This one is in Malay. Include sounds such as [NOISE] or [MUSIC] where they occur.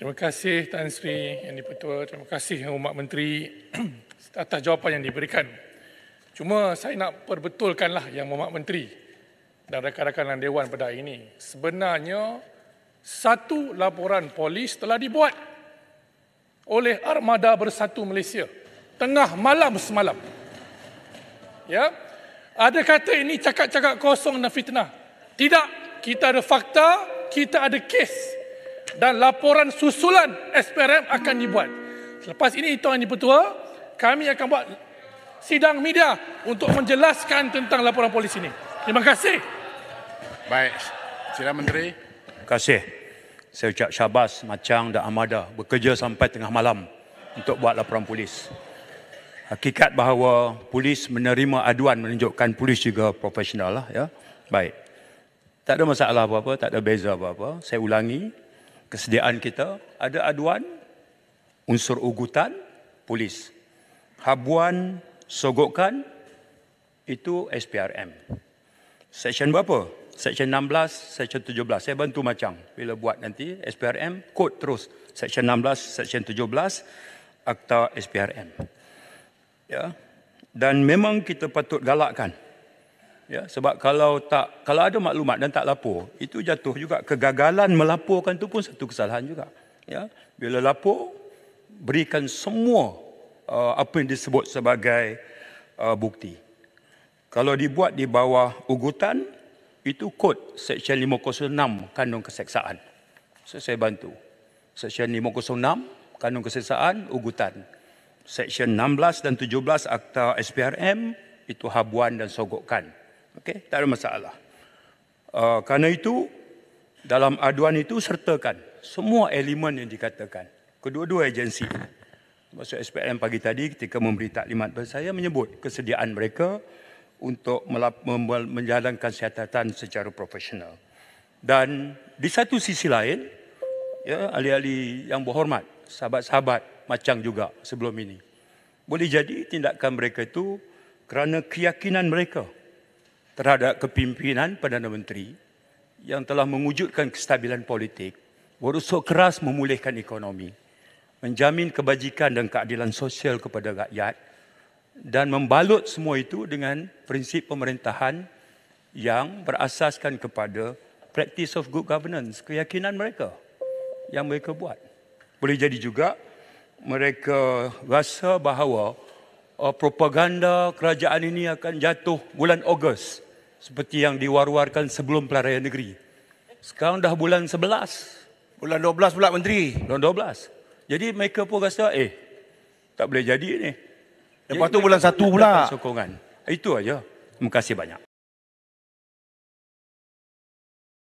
Terima kasih Tan Sri yang dipertua. Terima kasih yang umat menteri [CLEARS THROAT] atas jawapan yang diberikan. Cuma saya nak perbetulkanlah yang umat menteri dan rakan-rakan dan dewan pada hari ini. Sebenarnya satu laporan polis telah dibuat oleh Armada Bersatu Malaysia tengah malam semalam. Ya. Ada kata ini cakap-cakap kosong dan fitnah. Tidak, kita ada fakta, kita ada kes dan laporan susulan SPRM akan dibuat. Selepas ini Tuan Yang Pertua, kami akan buat sidang media untuk menjelaskan tentang laporan polis ini. Terima kasih. Baik, Sila Menteri. Terima kasih. Saya ucap syabas Macang dan Amada bekerja sampai tengah malam untuk buat laporan polis. Hakikat bahawa polis menerima aduan menunjukkan polis juga profesional lah ya. Baik. Tak ada masalah apa-apa, tak ada beza apa-apa. Saya ulangi, kesediaan kita, ada aduan, unsur ugutan, polis. Habuan, sogokan, itu SPRM. Section berapa? Section 16, Section 17. Saya bantu macam bila buat nanti SPRM, kod terus. Section 16, Section 17, Akta SPRM. Ya. Dan memang kita patut galakkan. Ya, sebab kalau tak kalau ada maklumat dan tak lapor, itu jatuh juga kegagalan melaporkan itu pun satu kesalahan juga. Ya, bila lapor berikan semua uh, apa yang disebut sebagai uh, bukti. Kalau dibuat di bawah ugutan itu kod seksyen 506 kanun keseksaan. So, saya bantu. Seksyen 506 kanun keseksaan ugutan. Seksyen 16 dan 17 Akta SPRM itu habuan dan sogokan. Okey, tak ada masalah. Uh, kerana itu dalam aduan itu sertakan semua elemen yang dikatakan kedua-dua agensi. Masuk SPM pagi tadi ketika memberi taklimat pada saya menyebut kesediaan mereka untuk menjalankan siasatan secara profesional. Dan di satu sisi lain, ya ahli-ahli yang berhormat, sahabat-sahabat macam juga sebelum ini. Boleh jadi tindakan mereka itu kerana keyakinan mereka terhadap kepimpinan Perdana Menteri yang telah mewujudkan kestabilan politik, berusaha keras memulihkan ekonomi, menjamin kebajikan dan keadilan sosial kepada rakyat dan membalut semua itu dengan prinsip pemerintahan yang berasaskan kepada practice of good governance, keyakinan mereka yang mereka buat. Boleh jadi juga mereka rasa bahawa uh, propaganda kerajaan ini akan jatuh bulan Ogos seperti yang diwar-warkan sebelum pelarian negeri. Sekarang dah bulan 11. Bulan 12 pula menteri. Bulan 12. Jadi mereka pun rasa eh tak boleh jadi ni. Lepas tu bulan 1 pula sokongan. Itu aja. Terima kasih banyak.